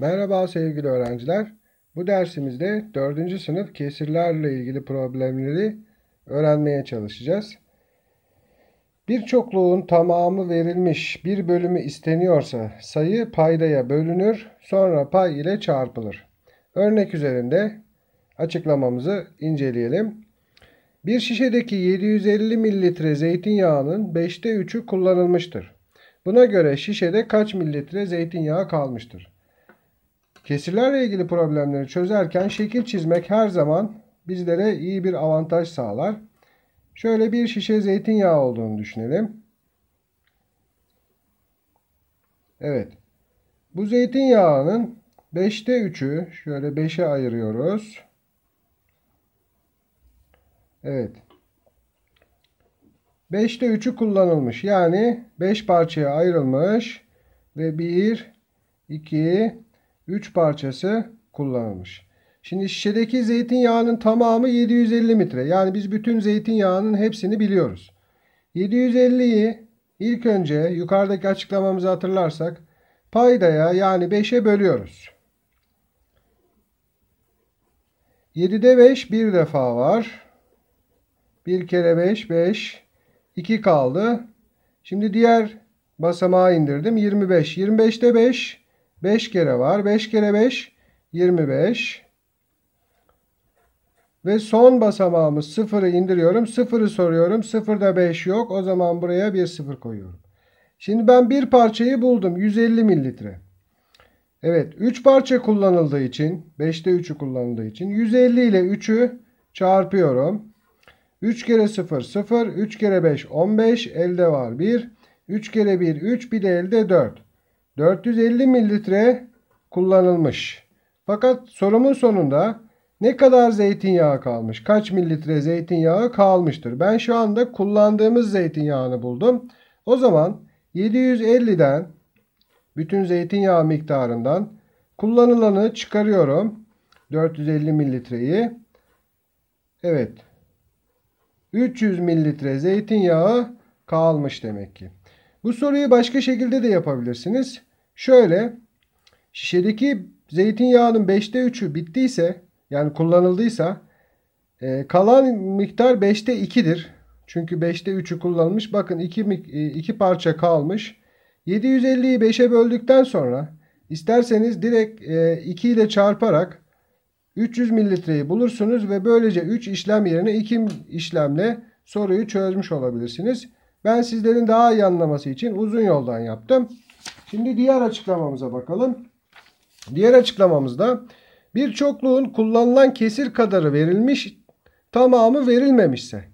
Merhaba sevgili öğrenciler. Bu dersimizde 4. sınıf kesirlerle ilgili problemleri öğrenmeye çalışacağız. Bir çokluğun tamamı verilmiş bir bölümü isteniyorsa sayı paydaya bölünür sonra pay ile çarpılır. Örnek üzerinde açıklamamızı inceleyelim. Bir şişedeki 750 mililitre zeytinyağının 5'te 3'ü kullanılmıştır. Buna göre şişede kaç mililitre zeytinyağı kalmıştır? Kesirlerle ilgili problemleri çözerken şekil çizmek her zaman bizlere iyi bir avantaj sağlar. Şöyle bir şişe zeytinyağı olduğunu düşünelim. Evet. Bu zeytinyağının 5'te 3'ü şöyle 5'e ayırıyoruz. Evet. 5'te 3'ü kullanılmış. Yani 5 parçaya ayrılmış ve 1 2 3 parçası kullanılmış. Şimdi şişedeki zeytinyağının tamamı 750 litre. Yani biz bütün zeytinyağının hepsini biliyoruz. 750'yi ilk önce yukarıdaki açıklamamızı hatırlarsak paydaya yani 5'e bölüyoruz. 7'de 5 bir defa var. 1 kere 5 5 2 kaldı. Şimdi diğer basamağı indirdim. 25. 25'te 5 5 kere var. 5 kere 5 25. Ve son basamağımız 0'ı indiriyorum. 0'ı soruyorum. 0'da 5 yok. O zaman buraya bir 0 koyuyorum. Şimdi ben bir parçayı buldum. 150 mililitre. Evet 3 parça kullanıldığı için 5'te 3'ü kullanıldığı için 150 ile 3'ü çarpıyorum. 3 kere 0 0 3 kere 5 15 elde var 1 3 kere 1 3 bir de elde 4. 450 mililitre kullanılmış. Fakat sorumun sonunda ne kadar zeytinyağı kalmış? Kaç mililitre zeytinyağı kalmıştır? Ben şu anda kullandığımız zeytinyağını buldum. O zaman 750'den bütün zeytinyağı miktarından kullanılanı çıkarıyorum. 450 mililitreyi. Evet. 300 mililitre zeytinyağı kalmış demek ki. Bu soruyu başka şekilde de yapabilirsiniz. Şöyle şişedeki zeytinyağının 5'te 3'ü bittiyse yani kullanıldıysa e, kalan miktar 5'te 2'dir. Çünkü 5'te 3'ü kullanılmış. Bakın 2, 2 e, parça kalmış. 750'yi 5'e böldükten sonra isterseniz direkt e, 2 ile çarparak 300 mililitreyi bulursunuz ve böylece 3 işlem yerine 2 işlemle soruyu çözmüş olabilirsiniz. Ben sizlerin daha iyi anlaması için uzun yoldan yaptım. Şimdi diğer açıklamamıza bakalım. Diğer açıklamamızda bir çokluğun kullanılan kesir kadarı verilmiş, tamamı verilmemişse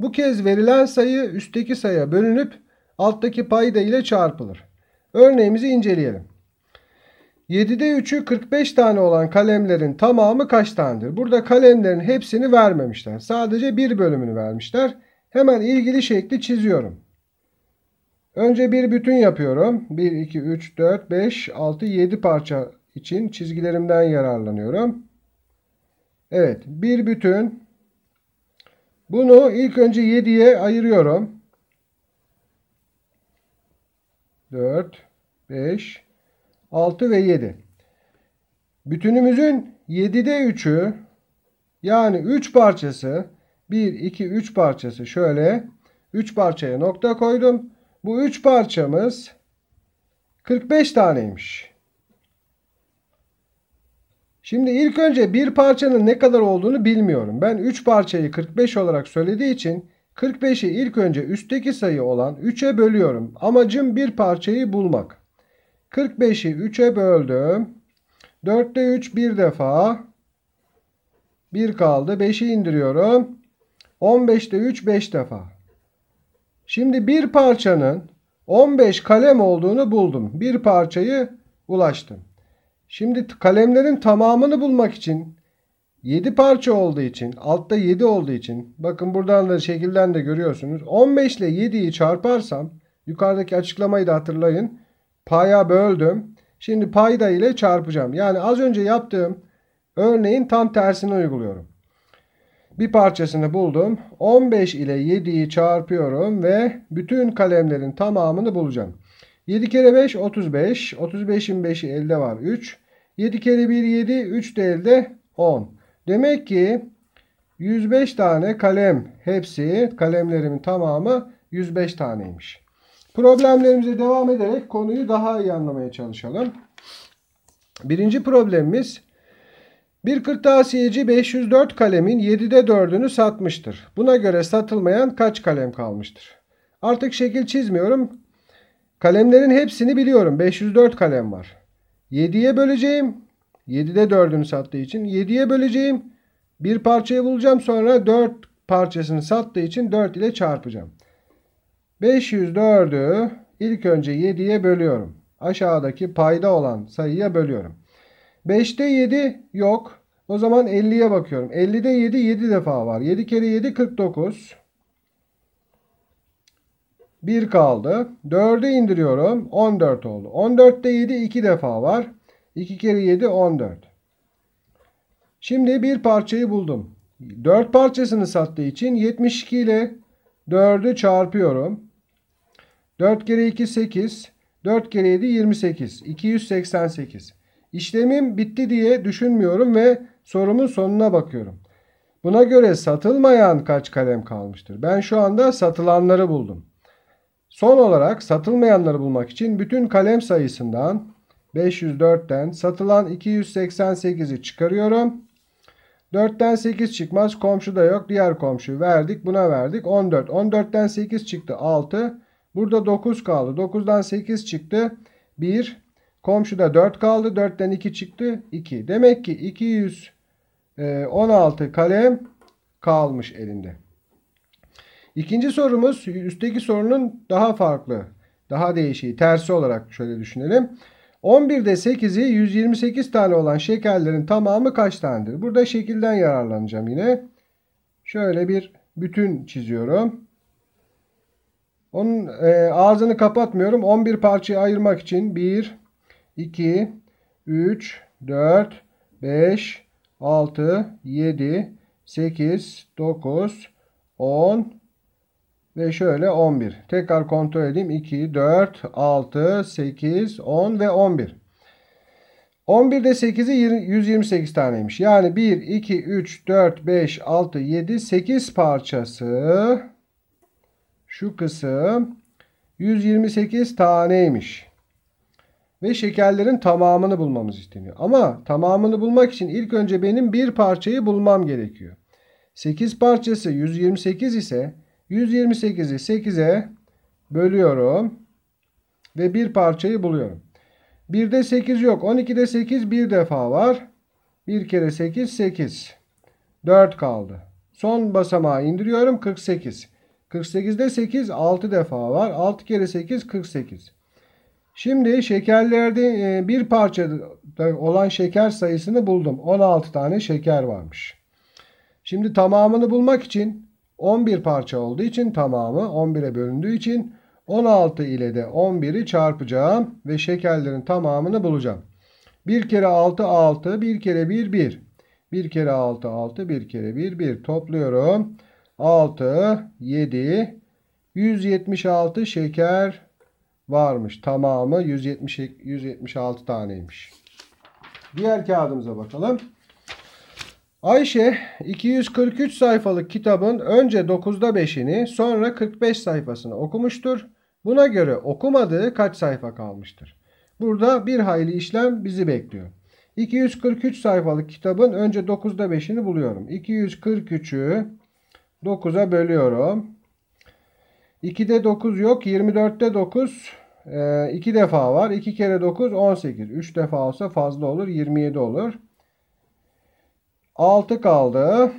bu kez verilen sayı üstteki sayıya bölünüp alttaki payda ile çarpılır. Örneğimizi inceleyelim. 7'de 3'ü 45 tane olan kalemlerin tamamı kaç tanedir? Burada kalemlerin hepsini vermemişler. Sadece bir bölümünü vermişler. Hemen ilgili şekli çiziyorum. Önce bir bütün yapıyorum. 1, 2, 3, 4, 5, 6, 7 parça için çizgilerimden yararlanıyorum. Evet bir bütün. Bunu ilk önce 7'ye ayırıyorum. 4, 5, 6 ve 7. Bütünümüzün 7'de 3'ü yani 3 parçası 1, 2, 3 parçası şöyle 3 parçaya nokta koydum. Bu üç parçamız 45 taneymiş. Şimdi ilk önce bir parçanın ne kadar olduğunu bilmiyorum. Ben 3 parçayı 45 olarak söylediği için 45'i ilk önce üstteki sayı olan 3'e bölüyorum. Amacım bir parçayı bulmak. 45'i 3'e böldüm. 4'te 3 bir defa. 1 kaldı. 5'i indiriyorum. 15'te 3 5 defa. Şimdi bir parçanın 15 kalem olduğunu buldum. Bir parçayı ulaştım. Şimdi kalemlerin tamamını bulmak için 7 parça olduğu için altta 7 olduğu için bakın buradan da şekilden de görüyorsunuz. 15 ile 7'yi çarparsam yukarıdaki açıklamayı da hatırlayın. Paya böldüm. Şimdi payda ile çarpacağım. Yani az önce yaptığım örneğin tam tersini uyguluyorum bir parçasını buldum. 15 ile 7'yi çarpıyorum ve bütün kalemlerin tamamını bulacağım. 7 kere 5 35. 35'in 5'i elde var 3. 7 kere 1 7. 3 de elde 10. Demek ki 105 tane kalem hepsi kalemlerimin tamamı 105 taneymiş. Problemlerimize devam ederek konuyu daha iyi anlamaya çalışalım. Birinci problemimiz bir kırtasiyeci 504 kalemin 7'de 4'ünü satmıştır. Buna göre satılmayan kaç kalem kalmıştır? Artık şekil çizmiyorum. Kalemlerin hepsini biliyorum. 504 kalem var. 7'ye böleceğim. 7'de 4'ünü sattığı için 7'ye böleceğim. Bir parçayı bulacağım sonra 4 parçasını sattığı için 4 ile çarpacağım. 504'ü ilk önce 7'ye bölüyorum. Aşağıdaki payda olan sayıya bölüyorum. 5'te 7 yok. O zaman 50'ye bakıyorum. 50'de 7 7 defa var. 7 kere 7 49. 1 kaldı. 4'e indiriyorum. 14 oldu. 14'te 7 2 defa var. 2 kere 7 14. Şimdi bir parçayı buldum. 4 parçasını sattığı için 72 ile 4'ü çarpıyorum. 4 kere 2 8. 4 kere 7 28. 288. İşlemim bitti diye düşünmüyorum ve sorumun sonuna bakıyorum. Buna göre satılmayan kaç kalem kalmıştır? Ben şu anda satılanları buldum. Son olarak satılmayanları bulmak için bütün kalem sayısından 504'ten satılan 288'i çıkarıyorum. 4'ten 8 çıkmaz. Komşu da yok. Diğer komşu verdik. Buna verdik. 14. 14'ten 8 çıktı. 6. Burada 9 kaldı. 9'dan 8 çıktı. 1. Komşuda 4 kaldı. 4'ten 2 çıktı. 2. Demek ki 216 e, kalem kalmış elinde. İkinci sorumuz üstteki sorunun daha farklı. Daha değişiği. Tersi olarak şöyle düşünelim. 11'de 8'i 128 tane olan şekerlerin tamamı kaç tanedir? Burada şekilden yararlanacağım yine. Şöyle bir bütün çiziyorum. Onun e, ağzını kapatmıyorum. 11 parçaya ayırmak için 1, 2, 3, 4, 5, 6, 7, 8, 9, 10 ve şöyle 11. Tekrar kontrol edeyim. 2, 4, 6, 8, 10 ve 11. de 8'i 128 taneymiş. Yani 1, 2, 3, 4, 5, 6, 7, 8 parçası şu kısım 128 taneymiş ve şekerlerin tamamını bulmamız isteniyor. Ama tamamını bulmak için ilk önce benim bir parçayı bulmam gerekiyor. 8 parçası 128 ise 128'i 8'e bölüyorum ve bir parçayı buluyorum. 1'de 8 yok. 12'de 8 bir defa var. 1 kere 8 8. 4 kaldı. Son basamağı indiriyorum 48. 48'de 8 6 defa var. 6 kere 8 48. Şimdi şekerlerde e, bir parça olan şeker sayısını buldum. 16 tane şeker varmış. Şimdi tamamını bulmak için 11 parça olduğu için tamamı 11'e bölündüğü için 16 ile de 11'i çarpacağım ve şekerlerin tamamını bulacağım. 1 kere 6 6, 1 kere 1 1. 1 kere 6 6, 1 kere 1 1 topluyorum. 6 7 176 şeker varmış. Tamamı 170, 176 taneymiş. Diğer kağıdımıza bakalım. Ayşe 243 sayfalık kitabın önce 9'da 5'ini sonra 45 sayfasını okumuştur. Buna göre okumadığı kaç sayfa kalmıştır? Burada bir hayli işlem bizi bekliyor. 243 sayfalık kitabın önce 9'da 5'ini buluyorum. 243'ü 9'a bölüyorum. 2'de 9 yok. 24'te 9 2 defa var. 2 kere 9 18. 3 defa olsa fazla olur. 27 olur. 6 kaldı.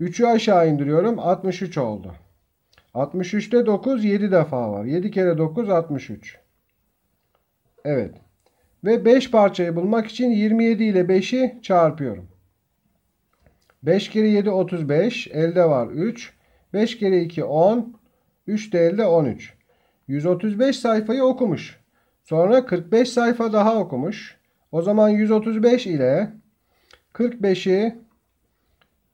3'ü aşağı indiriyorum. 63 oldu. 63'te 9 7 defa var. 7 kere 9 63. Evet. Ve 5 parçayı bulmak için 27 ile 5'i çarpıyorum. 5 kere 7 35. Elde var 3. 5 kere 2 10. 3 değil 13. 135 sayfayı okumuş. Sonra 45 sayfa daha okumuş. O zaman 135 ile 45'i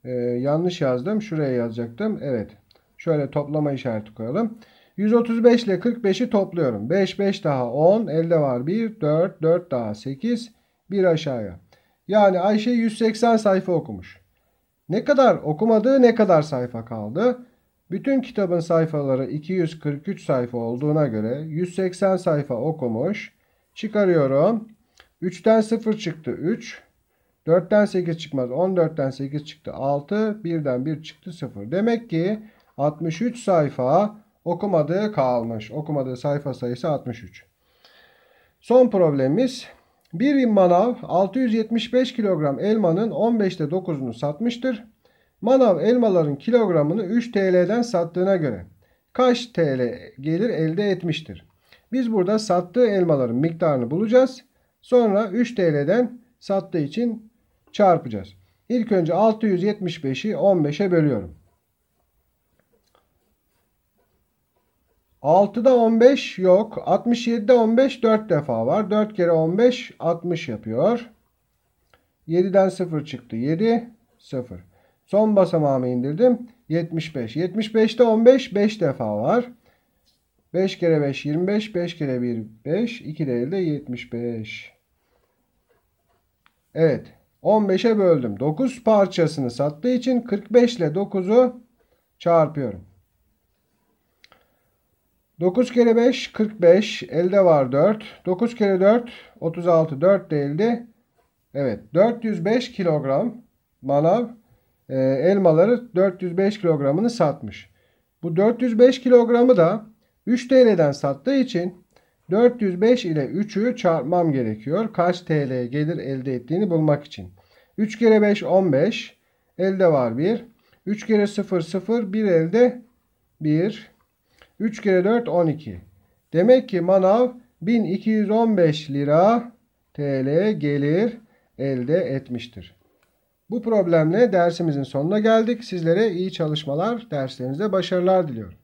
e, yanlış yazdım. Şuraya yazacaktım. Evet. Şöyle toplama işareti koyalım. 135 ile 45'i topluyorum. 5, 5 daha 10. Elde var 1, 4, 4 daha 8. 1 aşağıya. Yani Ayşe 180 sayfa okumuş. Ne kadar okumadığı ne kadar sayfa kaldı? Bütün kitabın sayfaları 243 sayfa olduğuna göre 180 sayfa okumuş. Çıkarıyorum. 3'ten 0 çıktı 3. 4'ten 8 çıkmaz. 14'ten 8 çıktı 6. 1'den 1 çıktı 0. Demek ki 63 sayfa okumadığı kalmış. Okumadığı sayfa sayısı 63. Son problemimiz bir manav 675 kilogram elmanın 15'te 9'unu satmıştır. Manav elmaların kilogramını 3 TL'den sattığına göre kaç TL gelir elde etmiştir? Biz burada sattığı elmaların miktarını bulacağız. Sonra 3 TL'den sattığı için çarpacağız. İlk önce 675'i 15'e bölüyorum. 6'da 15 yok. 67'de 15 4 defa var. 4 kere 15 60 yapıyor. 7'den 0 çıktı. 7 0. Son basamağımı indirdim. 75. 75'te 15 5 defa var. 5 kere 5 25. 5 kere 1 5. 2 değil de 75. Evet. 15'e böldüm. 9 parçasını sattığı için 45 ile 9'u çarpıyorum. 9 kere 5 45. Elde var 4. 9 kere 4 36. 4 değildi. Evet. 405 kilogram manav e, elmaları 405 kilogramını satmış. Bu 405 kilogramı da 3 TL'den sattığı için 405 ile 3'ü çarpmam gerekiyor. Kaç TL gelir elde ettiğini bulmak için. 3 kere 5 15 elde var 1. 3 kere 0 0 1 elde 1. 3 kere 4 12. Demek ki manav 1215 lira TL gelir elde etmiştir. Bu problemle dersimizin sonuna geldik. Sizlere iyi çalışmalar, derslerinizde başarılar diliyorum.